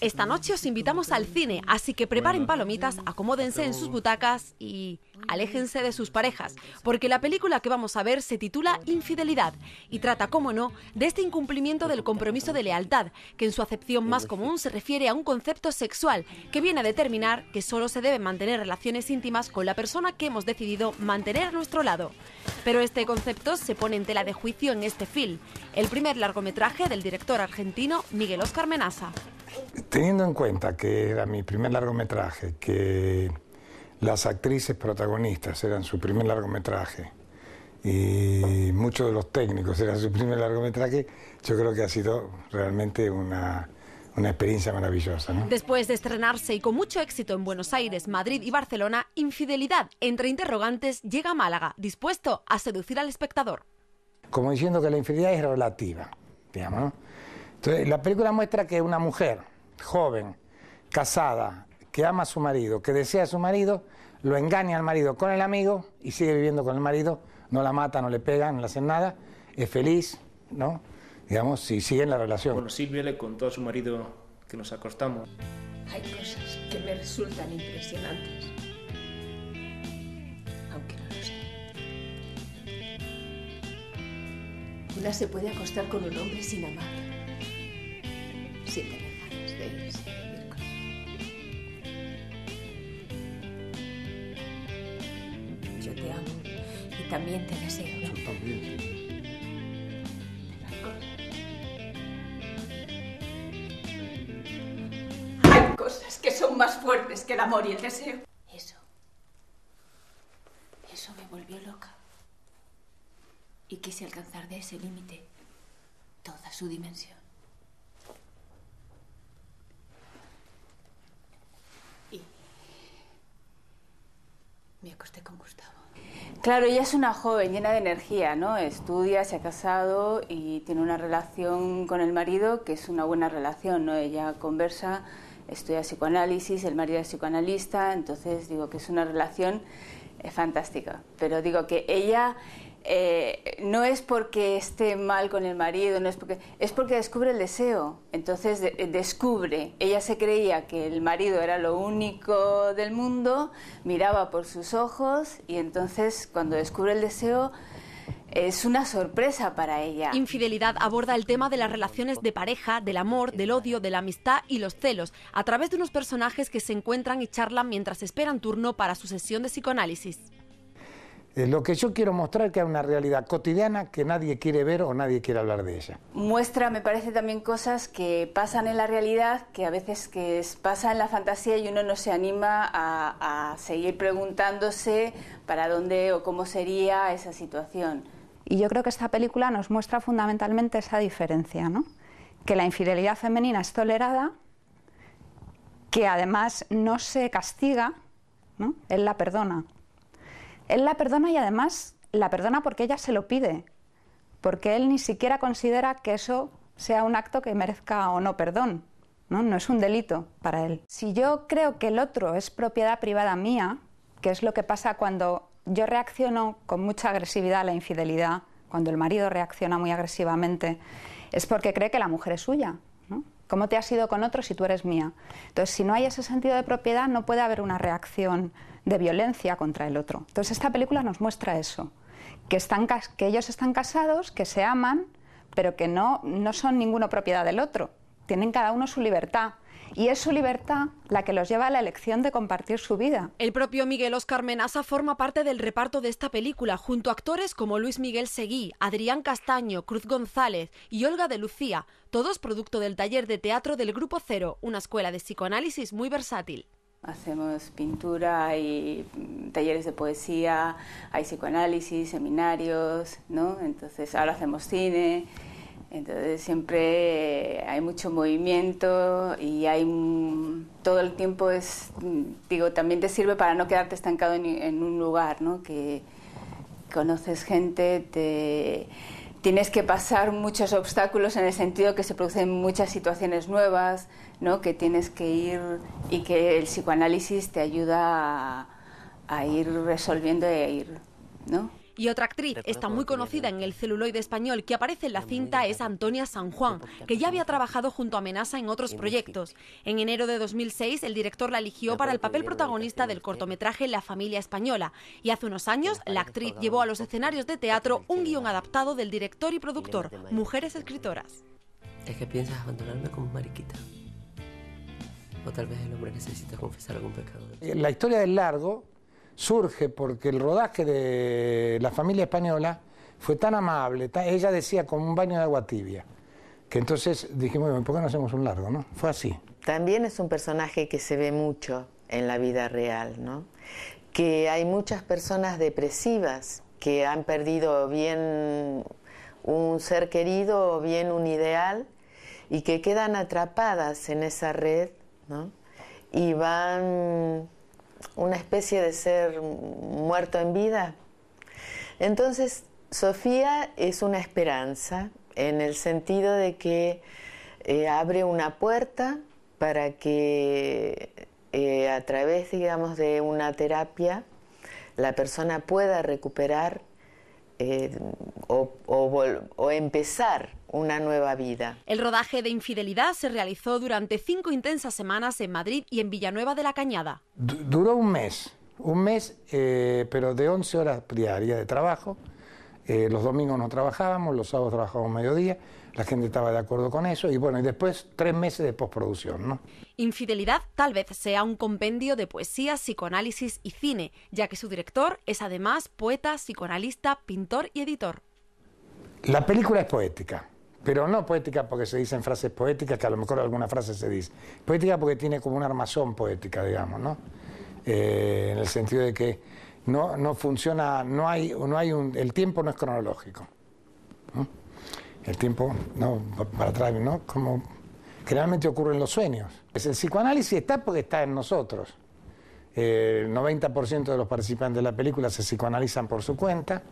Esta noche os invitamos al cine, así que preparen palomitas, acomódense en sus butacas y aléjense de sus parejas, porque la película que vamos a ver se titula Infidelidad y trata, como no, de este incumplimiento del compromiso de lealtad, que en su acepción más común se refiere a un concepto sexual que viene a determinar que solo se deben mantener relaciones íntimas con la persona que hemos decidido mantener a nuestro lado. Pero este concepto se pone en tela de juicio en este film, el primer largometraje del director argentino Miguel Oscar Menaza. Teniendo en cuenta que era mi primer largometraje, que las actrices protagonistas eran su primer largometraje y muchos de los técnicos eran su primer largometraje, yo creo que ha sido realmente una, experiencia maravillosa. Después de estrenarse y con mucho éxito en Buenos Aires, Madrid y Barcelona, Infidelidad entre interrogantes llega a Málaga, dispuesto a seducir al espectador. Como diciendo que la infidelidad es relativa, digamos, ¿no? la película muestra que una mujer joven, casada, que ama a su marido, que desea a su marido, lo engaña al marido con el amigo y sigue viviendo con el marido, no la mata, no le pega, no le hacen nada, es feliz, ¿no? Digamos, si sigue en la relación. Bueno, Silvia le contó su marido que nos acostamos. Hay cosas que me resultan impresionantes, aunque no lo sé. Una se puede acostar con un hombre sin amar si te de Yo te amo y también te deseo. Yo también. Hay cosas que son más fuertes que el amor y el deseo. Eso. Eso me volvió loca. Y quise alcanzar de ese límite toda su dimensión. Claro, ella es una joven llena de energía, ¿no? Estudia, se ha casado y tiene una relación con el marido que es una buena relación, ¿no? Ella conversa, estudia psicoanálisis, el marido es psicoanalista, entonces digo que es una relación eh, fantástica. Pero digo que ella eh, no es porque esté mal con el marido, no es porque es porque descubre el deseo. Entonces eh, descubre. Ella se creía que el marido era lo único del mundo, miraba por sus ojos y entonces cuando descubre el deseo es una sorpresa para ella. Infidelidad aborda el tema de las relaciones de pareja, del amor, del odio, de la amistad y los celos, a través de unos personajes que se encuentran y charlan mientras esperan turno para su sesión de psicoanálisis. Eh, lo que yo quiero mostrar que hay una realidad cotidiana que nadie quiere ver o nadie quiere hablar de ella. Muestra, me parece, también cosas que pasan en la realidad, que a veces que pasa en la fantasía y uno no se anima a, a seguir preguntándose para dónde o cómo sería esa situación. Y yo creo que esta película nos muestra fundamentalmente esa diferencia, ¿no? Que la infidelidad femenina es tolerada, que además no se castiga, ¿no? Él la perdona. Él la perdona y además la perdona porque ella se lo pide, porque él ni siquiera considera que eso sea un acto que merezca o no perdón. ¿no? no es un delito para él. Si yo creo que el otro es propiedad privada mía, que es lo que pasa cuando yo reacciono con mucha agresividad a la infidelidad, cuando el marido reacciona muy agresivamente, es porque cree que la mujer es suya, ¿Cómo te has ido con otro si tú eres mía? Entonces, si no hay ese sentido de propiedad, no puede haber una reacción de violencia contra el otro. Entonces, esta película nos muestra eso, que, están, que ellos están casados, que se aman, pero que no, no son ninguno propiedad del otro. Tienen cada uno su libertad y es su libertad la que los lleva a la elección de compartir su vida. El propio Miguel Oscar Menaza forma parte del reparto de esta película, junto a actores como Luis Miguel Seguí, Adrián Castaño, Cruz González y Olga de Lucía, todos producto del taller de teatro del Grupo Cero, una escuela de psicoanálisis muy versátil. Hacemos pintura, hay mm, talleres de poesía, hay psicoanálisis, seminarios, ¿no? Entonces ahora hacemos cine. Entonces siempre hay mucho movimiento y hay todo el tiempo es, digo, también te sirve para no quedarte estancado en, un lugar, ¿no? Que conoces gente, te, tienes que pasar muchos obstáculos en el sentido que se producen muchas situaciones nuevas, ¿no? Que tienes que ir y que el psicoanálisis te ayuda a, ir resolviendo e ir, ¿no? Y otra actriz, está muy conocida en el celuloide español, que aparece en la cinta es Antonia San Juan, que ya había trabajado junto a Menasa en otros proyectos. En enero de 2006, el director la eligió para el papel protagonista del cortometraje La familia española. Y hace unos años, la actriz llevó a los escenarios de teatro un guión adaptado del director y productor, Mujeres Escritoras. Es que piensas abandonarme como mariquita. O tal vez el hombre necesita confesar algún pecado. La historia del largo surge porque el rodaje de la familia española fue tan amable, ella decía como un baño de agua tibia, que entonces dijimos, ¿por qué no hacemos un largo? No? Fue así. También es un personaje que se ve mucho en la vida real, que hay muchas personas depresivas que han perdido bien un ser querido o bien un ideal y que quedan atrapadas en esa red y van una especie de ser muerto en vida. Entonces, Sofía es una esperanza en el sentido de que eh, abre una puerta para que eh, a través, digamos, de una terapia la persona pueda recuperar eh, o empezar una nueva vida. El rodaje de Infidelidad se realizó durante cinco intensas semanas en Madrid y en Villanueva de la Cañada. duró un mes, un mes, eh, pero de 11 horas diarias de trabajo. Eh, los domingos no trabajábamos, los sábados trabajábamos mediodía, la gente estaba de acuerdo con eso y bueno, y después tres meses de postproducción. ¿no? Infidelidad tal vez sea un compendio de poesía, psicoanálisis y cine, ya que su director es además poeta, psicoanalista, pintor y editor. La película es poética, pero no poética porque se dicen frases poéticas, que a lo mejor alguna frase se dice, poética porque tiene como una armazón poética, digamos, ¿no? Eh, en el sentido de que no, no funciona, no hay, no hay un, el tiempo no es cronológico. El tiempo, no, para atrás, ¿no? Como generalmente ocurre en los sueños. Pues el psicoanálisis está porque está en nosotros. Eh, el 90% de los participantes de la película se psicoanalizan por su cuenta,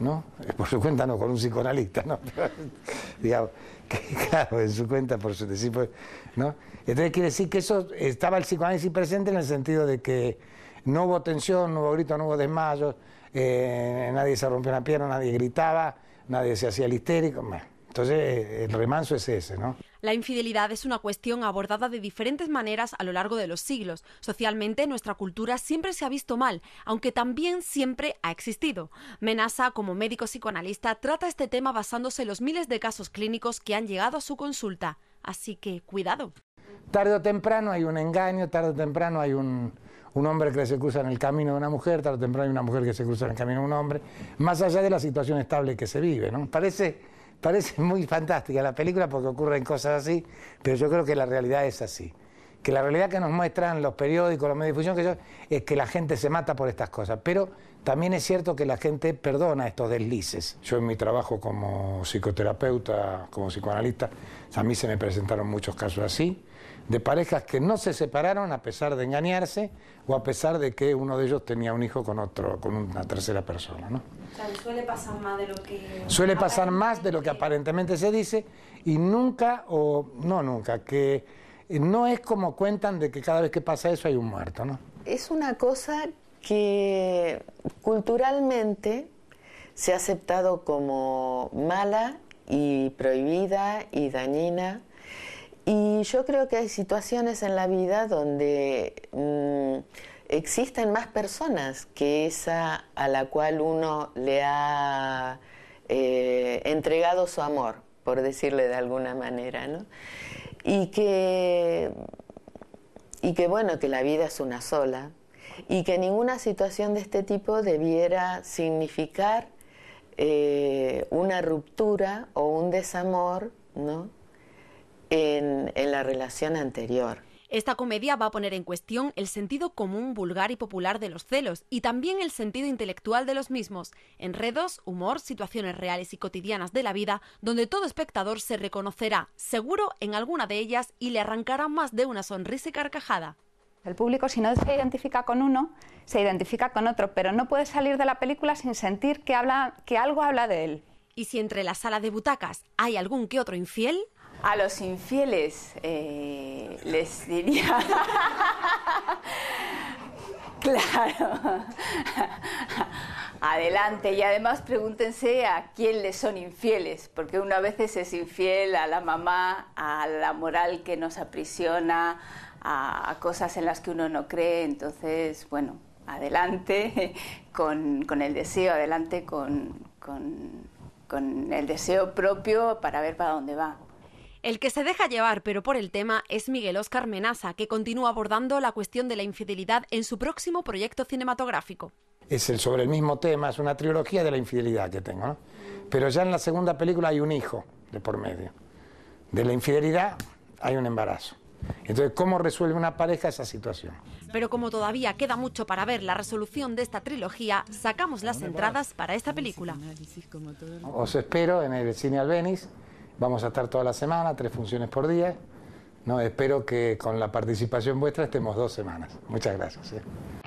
¿no? Eh, por su cuenta no, con un psicoanalista, ¿no? digamos, que claro, en su cuenta por su discípulo, pues, ¿no? Entonces quiere decir que eso estaba el psicoanálisis presente en el sentido de que no hubo tensión, no hubo gritos, no hubo desmayos, eh, nadie se rompió una pierna, nadie gritaba, nadie se hacía el histérico. Entonces el remanso es ese, ¿no? La infidelidad es una cuestión abordada de diferentes maneras a lo largo de los siglos. Socialmente, nuestra cultura siempre se ha visto mal, aunque también siempre ha existido. Menasa, como médico psicoanalista, trata este tema basándose en los miles de casos clínicos que han llegado a su consulta. Así que, cuidado. Tarde o temprano hay un engaño, tarde o temprano hay un, un hombre que se cruza en el camino de una mujer, tarde o temprano hay una mujer que se cruza en el camino de un hombre, más allá de la situación estable que se vive. ¿no? Parece Parece muy fantástica la película porque ocurren cosas así, pero yo creo que la realidad es así. Que la realidad que nos muestran los periódicos, los medios de difusión, que yo, es que la gente se mata por estas cosas. Pero también es cierto que la gente perdona estos deslices. Yo en mi trabajo como psicoterapeuta, como psicoanalista, a mí se me presentaron muchos casos así, de parejas que no se separaron a pesar de engañarse o a pesar de que uno de ellos tenía un hijo con otro, con una tercera persona. O sea, suele pasar más de lo que suele pasar más de lo que aparentemente se dice y nunca o no nunca que no es como cuentan de que cada vez que pasa eso hay un muerto, ¿no? Es una cosa que culturalmente se ha aceptado como mala y prohibida y dañina. Y yo creo que hay situaciones en la vida donde mm, existen más personas que esa a la cual uno le ha eh, entregado su amor, por decirle de alguna manera, ¿no? Y y que bueno, que la vida es una sola, y que ninguna situación de este tipo debiera significar eh, una ruptura o un desamor en, en la relación anterior. Esta comedia va a poner en cuestión el sentido común, vulgar y popular de los celos y también el sentido intelectual de los mismos, enredos, humor, situaciones reales y cotidianas de la vida, donde todo espectador se reconocerá, seguro, en alguna de ellas y le arrancará más de una sonrisa y carcajada. El público, si no se identifica con uno, se identifica con otro, pero no puede salir de la película sin sentir que, habla, que algo habla de él. ¿Y si entre la sala de butacas hay algún que otro infiel? A los infieles eh, les diría... claro. Adelante y además pregúntense a quién les son infieles, porque una a veces es infiel a la mamá, a la moral que nos aprisiona, a, cosas en las que uno no cree, entonces, bueno, adelante con, con el deseo, adelante con, con, el deseo propio para ver para dónde va. El que se deja llevar, pero por el tema, es Miguel Oscar Menaza, que continúa abordando la cuestión de la infidelidad en su próximo proyecto cinematográfico. Es el, sobre el mismo tema, es una trilogía de la infidelidad que tengo, ¿no? Pero ya en la segunda película hay un hijo de por medio. De la infidelidad hay un embarazo. Entonces, ¿cómo resuelve una pareja esa situación? Pero como todavía queda mucho para ver la resolución de esta trilogía, sacamos las entradas para esta película. Os espero en el Cine Albeniz. Vamos a estar toda la semana, tres funciones por día. No, espero que con la participación vuestra estemos dos semanas. Muchas gracias. ¿eh?